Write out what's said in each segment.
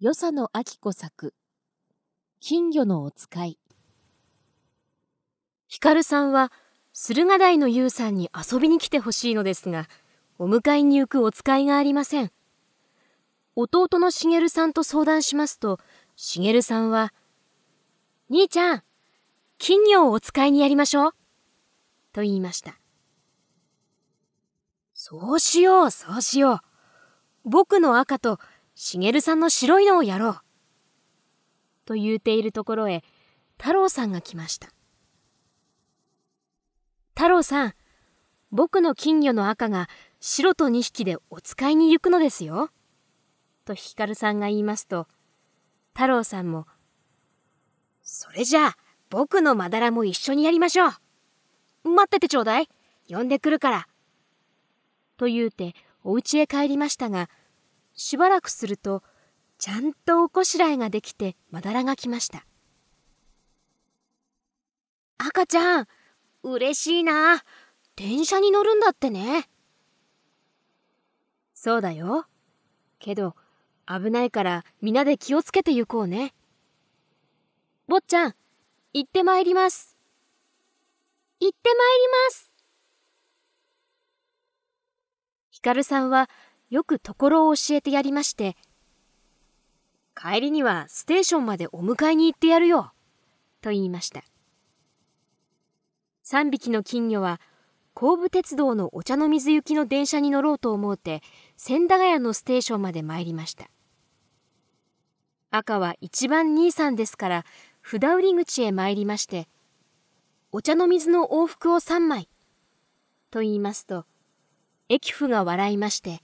与謝野明子作、金魚のお使い。光さんは、駿河台の優さんに遊びに来てほしいのですが、お迎えに行くお使いがありません。弟の茂さんと相談しますと、茂さんは、兄ちゃん、金魚をお使いにやりましょう。と言いました。そうしよう、そうしよう。僕の赤としげるさんの白いのをやろう。と言うているところへ、太郎さんが来ました。太郎さん、僕の金魚の赤が白と2匹でお使いに行くのですよ。とひかるさんが言いますと、太郎さんも、それじゃあ、僕のまだらも一緒にやりましょう。待っててちょうだい。呼んでくるから。と言うて、お家へ帰りましたが、しばらくするとちゃんとおこしらえができてまだらがきました赤ちゃん嬉しいな電車に乗るんだってねそうだよけど危ないから皆で気をつけて行こうね坊ちゃん行ってまいります行ってまいりますひかるさんはよくところを教えてやりまして、帰りにはステーションまでお迎えに行ってやるよ、と言いました。3匹の金魚は、甲武鉄道のお茶の水行きの電車に乗ろうと思うて、千駄ヶ谷のステーションまで参りました。赤は一番兄さんですから、札売り口へ参りまして、お茶の水の往復を3枚、と言いますと、駅夫が笑いまして、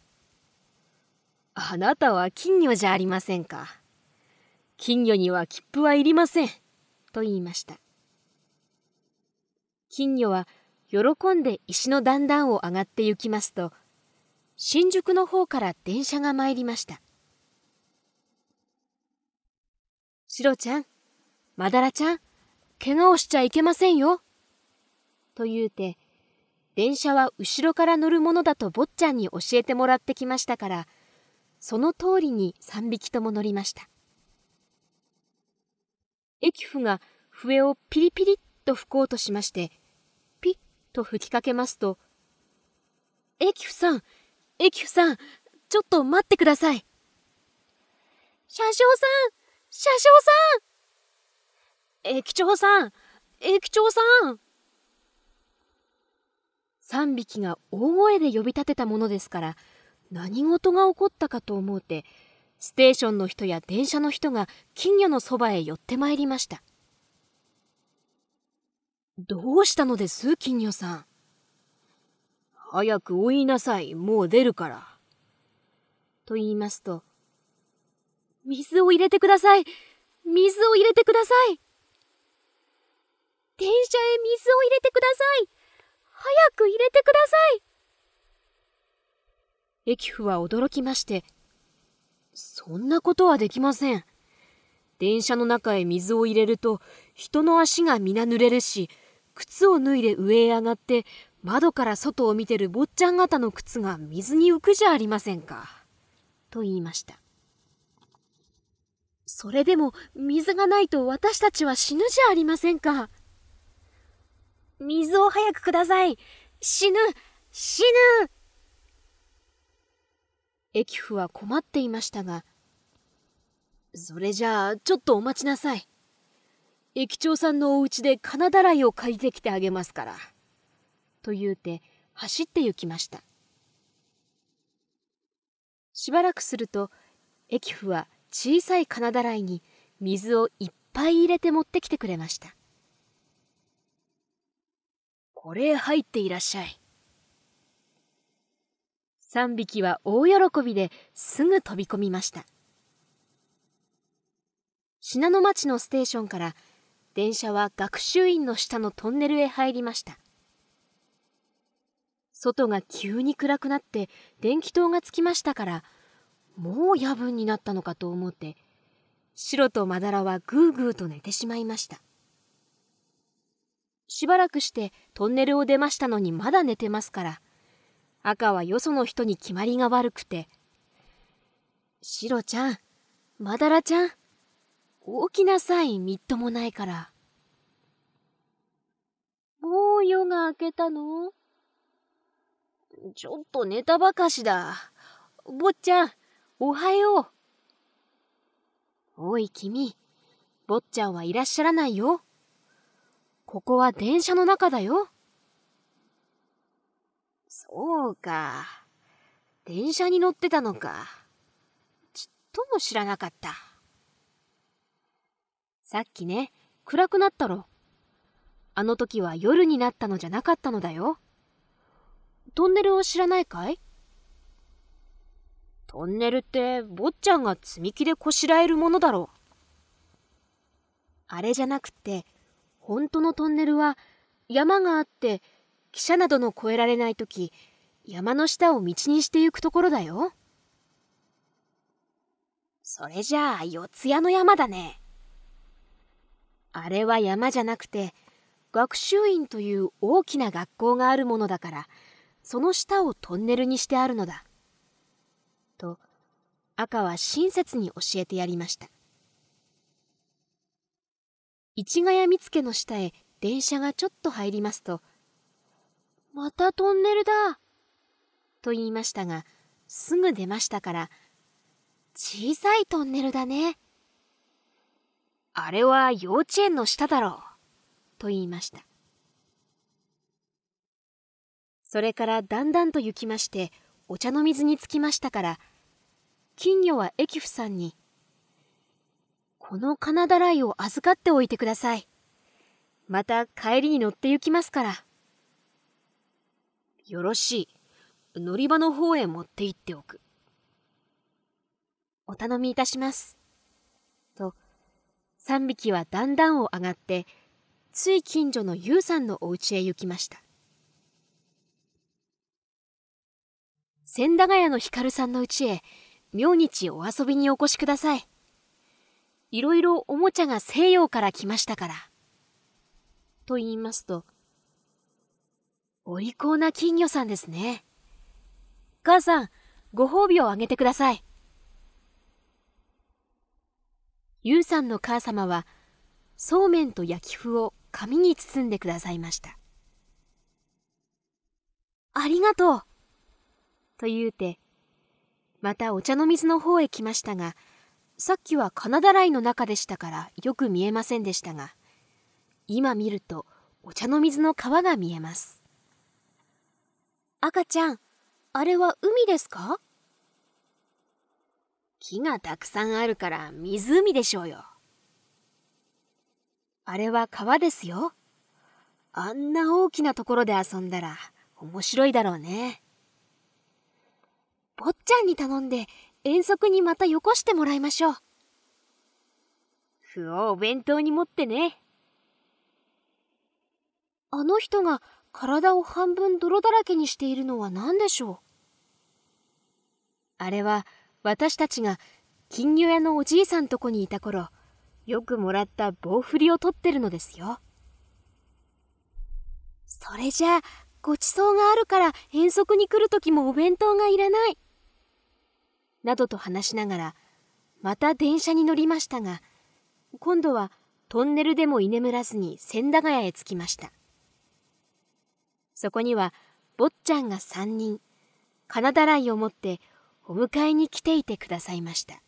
あなたは金魚じゃありませんか。金魚には切符はいりません。と言いました。金魚は喜んで石の段々を上がって行きますと、新宿の方から電車が参りました。シロちゃん、マダラちゃん、怪我をしちゃいけませんよ。と言うて、電車は後ろから乗るものだと坊ちゃんに教えてもらってきましたから、その通りに3匹とも乗りました。駅夫が笛をピリピリッと吹こうとしまして、ピッと吹きかけますと、駅夫さん、駅夫さん、ちょっと待ってください。車掌さん、車掌さん駅長さん、駅長さん3匹が大声で呼び立てたものですから何事が起こったかと思うて、ステーションの人や電車の人が金魚のそばへ寄ってまいりました。どうしたのです金魚さん。早く追いなさい、もう出るから。と言いますと、水を入れてください水を入れてください電車へ水を入れてください早く入れてください駅夫は驚きまして、そんなことはできません。電車の中へ水を入れると、人の足が皆濡れるし、靴を脱いで上へ上がって、窓から外を見てる坊ちゃん方の靴が水に浮くじゃありませんか。と言いました。それでも水がないと私たちは死ぬじゃありませんか。水を早くください。死ぬ死ぬ駅夫は困っていましたが、それじゃあ、ちょっとお待ちなさい。駅長さんのお家で金だらいを借りてきてあげますから。と言うて、走って行きました。しばらくすると、駅夫は小さい金だらいに水をいっぱい入れて持ってきてくれました。これ入っていらっしゃい。3匹は大喜びですぐ飛び込みました。信濃町のステーションから電車は学習院の下のトンネルへ入りました。外が急に暗くなって電気灯がつきましたから、もう夜分になったのかと思って、白とまだらはぐーぐーと寝てしまいました。しばらくしてトンネルを出ましたのにまだ寝てますから、赤はよその人に決まりが悪くて。白ちゃん、まだらちゃん、大きなサインみっともないから。もう夜が明けたのちょっと寝たばかしだ。坊ちゃん、おはよう。おい君、坊ちゃんはいらっしゃらないよ。ここは電車の中だよ。そうか。電車に乗ってたのか。ちっとも知らなかった。さっきね、暗くなったろ。あの時は夜になったのじゃなかったのだよ。トンネルを知らないかいトンネルって坊ちゃんが積み木でこしらえるものだろう。あれじゃなくって、本当のトンネルは山があって汽車などの越えられない時山の下を道にしてゆくところだよそれじゃあ四谷の山だねあれは山じゃなくて学習院という大きな学校があるものだからその下をトンネルにしてあるのだと赤は親切に教えてやりました市ヶ谷見附の下へ電車がちょっと入りますとまたトンネルだ。と言いましたが、すぐ出ましたから、小さいトンネルだね。あれは幼稚園の下だろう。と言いました。それからだんだんと行きまして、お茶の水につきましたから、金魚は駅キさんに、この金だらいを預かっておいてください。また帰りに乗って行きますから。よろしい。乗り場の方へ持って行っておく。お頼みいたします。と、三匹はだんだんを上がって、つい近所のゆうさんのお家へ行きました。千駄ヶ谷の光さんの家へ、明日お遊びにお越しください。いろいろおもちゃが西洋から来ましたから。と言いますと、お利口な金魚さんですね。母さん、ご褒美をあげてください。ゆうさんの母様は、そうめんと焼き麩を紙に包んでくださいました。ありがとうと言うて、またお茶の水の方へ来ましたが、さっきは金だらいの中でしたからよく見えませんでしたが、今見るとお茶の水の川が見えます。赤ちゃん、あれは海ですか木がたくさんあるから湖でしょうよ。あれは川ですよ。あんな大きなところで遊んだら面白いだろうね。坊ちゃんに頼んで遠足にまたよこしてもらいましょう。歩をお弁当に持ってね。あの人が体を半分泥だらけにしているのは何でしょうあれは私たちが金魚屋のおじいさんとこにいた頃、よくもらった棒振りを取ってるのですよ。それじゃあ、ごちそうがあるから遠足に来る時もお弁当がいらない。などと話しながら、また電車に乗りましたが、今度はトンネルでも居眠らずに千駄ヶ谷へ着きました。そこには坊ちゃんが3人、金だらいを持ってお迎えに来ていてくださいました。